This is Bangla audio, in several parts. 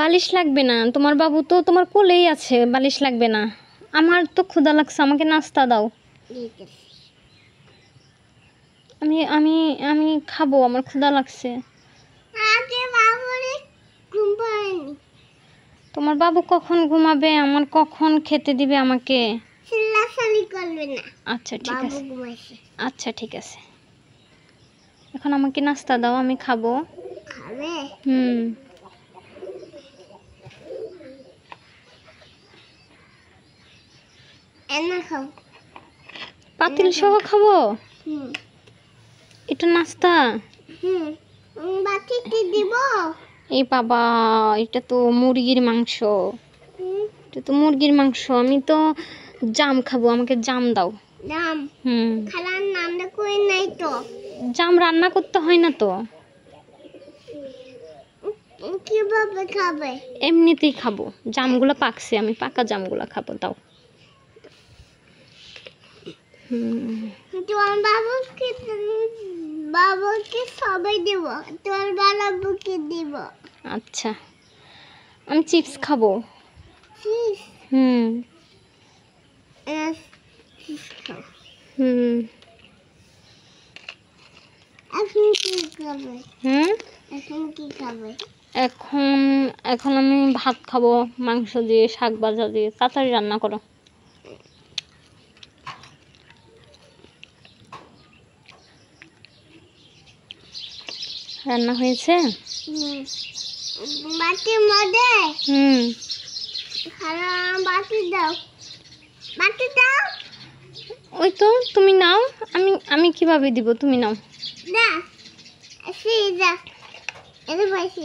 বালিশ লাগবে না তোমার বাবু তো তোমার কোলেই আছে বালিশ লাগবে না আমার তো ক্ষুধা লাগছে আমাকে নাস্তা দাও আমি আমি আমি খাবো আমার ক্ষুধা লাগছে তোমার বাবু কখন ঘুমাবে আমার কখন খেতে দিবে আমাকে আচ্ছা ঠিক আছে আচ্ছা ঠিক আছে এখন আমাকে নাস্তা দাও আমি খাবো হবে হুম পাতিল সহ খাবো এটা নাস্তা হুম বাটিতে এই বাবা এটা তো মুরগির মাংস এটা তো মুরগির মাংস আমি তো জাম খাবো আমাকে জাম দাও জাম হুম নাই তো জাম রান্না করতে হয় না তো কিভাবে খাবে এমনিতেই খাবো জামগুলো পাকছে আমি পাকা জামগুলো খাবো দাও তোমার বাবুকে বাবুকে সবাই দেব তোমার বাবুকে দেব আচ্ছা আমি চিপস খাবো হুম হ্যাঁ, হুম এখন কি খাবে হুম এখন কি খাবে এখন এখন আমি ভাত খাবো মাংস দিয়ে শাক ভাজা দিয়ে তাড়াতাড়ি রান্না করো রান্না হয়েছে বাটির মধ্যে হুম বাটি দাও বাটি দাও ওই তো তুমি নাও আমি আমি কিভাবে দিব তুমি নাও না সি যা এতে পাইছি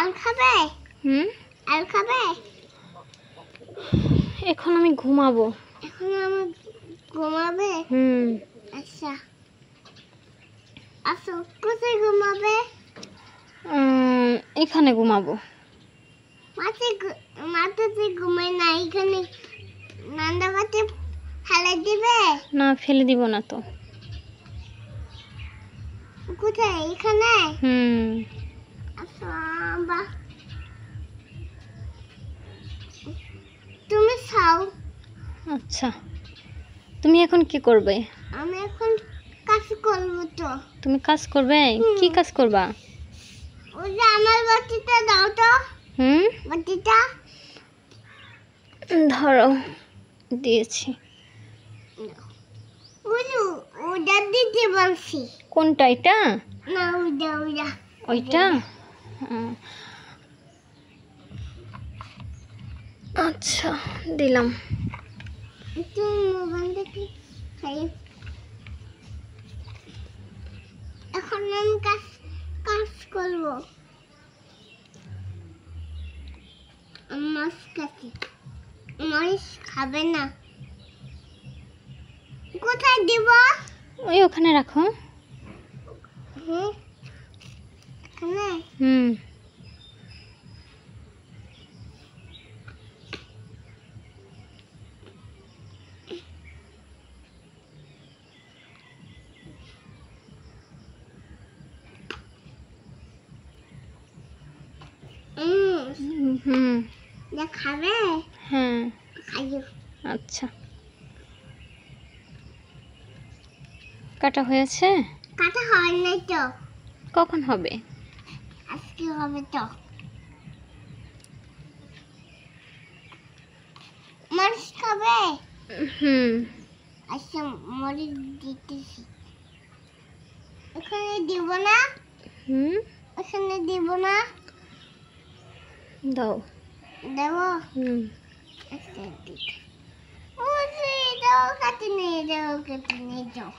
আল খাবে হুম আল খাবে এখন আমি ঘুমাবো এখন আমি ঘুমাবে হুম আচ্ছা আসো কোথায় ঘুমাবে এখানে ঘুমাবো মাঠে মাঠেতে ঘুমাই না এখানে নান্দাবাতে ফেলে দিবে না ফেলে দিব না তো কোথায় এখানে হুম তুমি খাও আচ্ছা তুমি এখন কি করবে আমি এখন কাজ করব তো তুমি কাজ করবে কি কাজ করবা ওই যে আমার বাটিটা দাও তো হুম বাটিটা ধরো দিয়েছি বুঝু ওটা দিতে বলছি কোনটা এটা না ওইটা ওইটা ওইটা আচ্ছা দিলাম এখন কাজ কাজ করব মাছ কাটি মাছ খাবে না কোথায় দিব ওই ওখানে রাখো হ্যাঁ হুম হুম খাবে হ্যাঁ আচ্ছা কাটা হয়েছে কাটা হয় নাই তো কখন হবে কি হবে টক মানুষ খাবে হুম আচ্ছা মরিচ দিতেছি ওখানে দিব না হুম ওখানে দিব না দাও দেব হুম আচ্ছা দিতে ও দাও কাটে নিয়ে যাও কাটে নিয়ে যাও